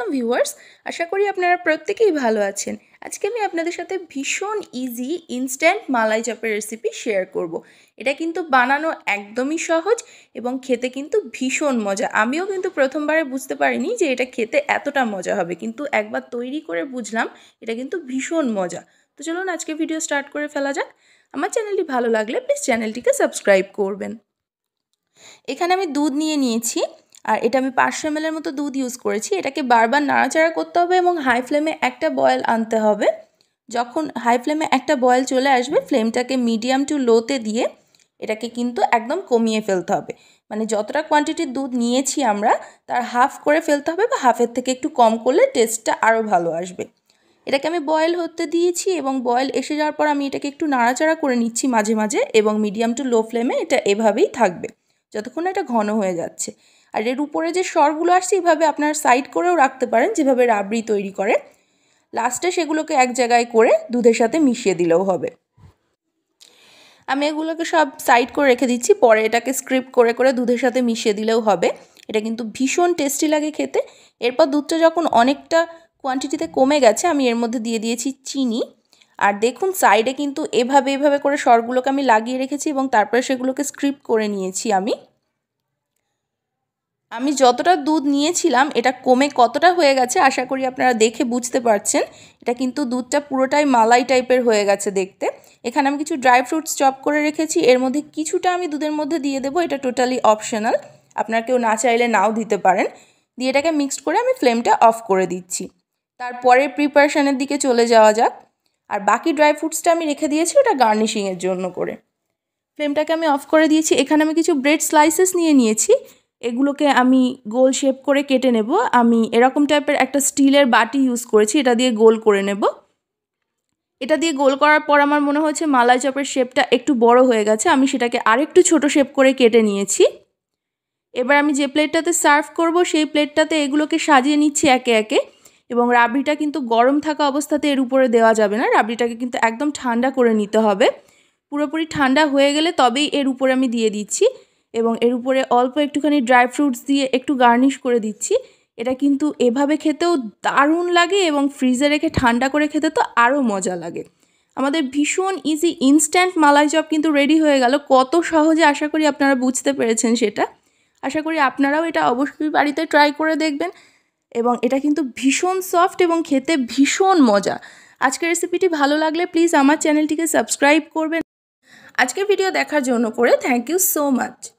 Welcome viewers আশা করি আপনারা প্রত্যেকেই ভালো আছেন আজকে আমি আপনাদের সাথে ভীষণ ইজি ইনস্ট্যান্ট মালাই চপের রেসিপি শেয়ার করব। এটা কিন্তু বানানো একদমই সহজ এবং খেতে কিন্তু ভীষণ মজা আমিও কিন্তু প্রথমবারে বুঝতে পারিনি যে এটা খেতে এতটা মজা হবে কিন্তু একবার তৈরি করে বুঝলাম এটা কিন্তু ভীষণ মজা তো চলুন আজকে ভিডিও স্টার্ট করে ফেলা যাক আমার চ্যানেলটি ভালো লাগলে প্লিজ চ্যানেলটিকে সাবস্ক্রাইব করবেন এখানে আমি দুধ নিয়ে নিয়েছি আর এটা আমি পাঁচশো এমএলের মতো দুধ ইউজ করেছি এটাকে বারবার নাড়াচাড়া করতে হবে এবং হাই ফ্লেমে একটা বয়েল আনতে হবে যখন হাই ফ্লেমে একটা বয়েল চলে আসবে ফ্লেমটাকে মিডিয়াম টু লোতে দিয়ে এটাকে কিন্তু একদম কমিয়ে ফেলতে হবে মানে যতটা কোয়ান্টিটির দুধ নিয়েছি আমরা তার হাফ করে ফেলতে হবে বা হাফের থেকে একটু কম করলে টেস্টটা আরও ভালো আসবে এটাকে আমি বয়েল হতে দিয়েছি এবং বয়েল এসে যাওয়ার পর আমি এটাকে একটু নাড়াচাড়া করে নিচ্ছি মাঝে মাঝে এবং মিডিয়াম টু লো ফ্লেমে এটা এভাবেই থাকবে যতক্ষণ এটা ঘন হয়ে যাচ্ছে আর এর উপরে যে সরগুলো আসছে এইভাবে আপনার সাইড করেও রাখতে পারেন যেভাবে রাবড়ি তৈরি করে লাস্টে সেগুলোকে এক জায়গায় করে দুধের সাথে মিশিয়ে দিলেও হবে আমি এগুলোকে সব সাইড করে রেখে দিচ্ছি পরে এটাকে স্ক্রিপ করে করে দুধের সাথে মিশিয়ে দিলেও হবে এটা কিন্তু ভীষণ টেস্টি লাগে খেতে এরপর দুধটা যখন অনেকটা কোয়ান্টিটিতে কমে গেছে আমি এর মধ্যে দিয়ে দিয়েছি চিনি আর দেখুন সাইডে কিন্তু এভাবে এভাবে করে স্বরগুলোকে আমি লাগিয়ে রেখেছি এবং তারপরে সেগুলোকে স্ক্রিপ্ট করে নিয়েছি আমি আমি যতটা দুধ নিয়েছিলাম এটা কমে কতটা হয়ে গেছে আশা করি আপনারা দেখে বুঝতে পারছেন এটা কিন্তু দুধটা পুরোটাই মালাই টাইপের হয়ে গেছে দেখতে এখানে আমি কিছু ড্রাই ফ্রুটস চপ করে রেখেছি এর মধ্যে কিছুটা আমি দুধের মধ্যে দিয়ে দেবো এটা টোটালি অপশনাল আপনার কেউ না চাইলে নাও দিতে পারেন দিয়ে এটাকে মিক্সড করে আমি ফ্লেমটা অফ করে দিচ্ছি তারপরে প্রিপারেশানের দিকে চলে যাওয়া যাক আর বাকি ড্রাই ফ্রুটসটা আমি রেখে দিয়েছি ওটা গার্নিশিংয়ের জন্য করে ফ্লেমটাকে আমি অফ করে দিয়েছি এখানে আমি কিছু ব্রেড স্লাইসেস নিয়ে নিয়েছি এগুলোকে আমি গোল শেপ করে কেটে নেব আমি এরকম টাইপের একটা স্টিলের বাটি ইউজ করেছি এটা দিয়ে গোল করে নেব এটা দিয়ে গোল করার পর আমার মনে হয়েছে মালাই চপের শেপটা একটু বড় হয়ে গেছে আমি সেটাকে আরেকটু ছোট শেপ করে কেটে নিয়েছি এবার আমি যে প্লেটটাতে সার্ভ করব সেই প্লেটটাতে এগুলোকে সাজিয়ে নিচ্ছি একে একে এবং রাবড়িটা কিন্তু গরম থাকা অবস্থাতে এর উপরে দেওয়া যাবে না রাবড়িটাকে কিন্তু একদম ঠান্ডা করে নিতে হবে পুরোপুরি ঠান্ডা হয়ে গেলে তবেই এর উপরে আমি দিয়ে দিচ্ছি এবং এর উপরে অল্প একটুখানি ড্রাই ফ্রুটস দিয়ে একটু গার্নিশ করে দিচ্ছি এটা কিন্তু এভাবে খেতেও দারুণ লাগে এবং ফ্রিজে রেখে ঠান্ডা করে খেতে তো আরও মজা লাগে আমাদের ভীষণ ইজি ইনস্ট্যান্ট মালাই চপ কিন্তু রেডি হয়ে গেল কত সহজে আশা করি আপনারা বুঝতে পেরেছেন সেটা আশা করি আপনারাও এটা অবশ্যই বাড়িতে ট্রাই করে দেখবেন এবং এটা কিন্তু ভীষণ সফট এবং খেতে ভীষণ মজা আজকের রেসিপিটি ভালো লাগলে প্লিজ আমার চ্যানেলটিকে সাবস্ক্রাইব করবেন আজকের ভিডিও দেখার জন্য করে থ্যাংক ইউ সো মাচ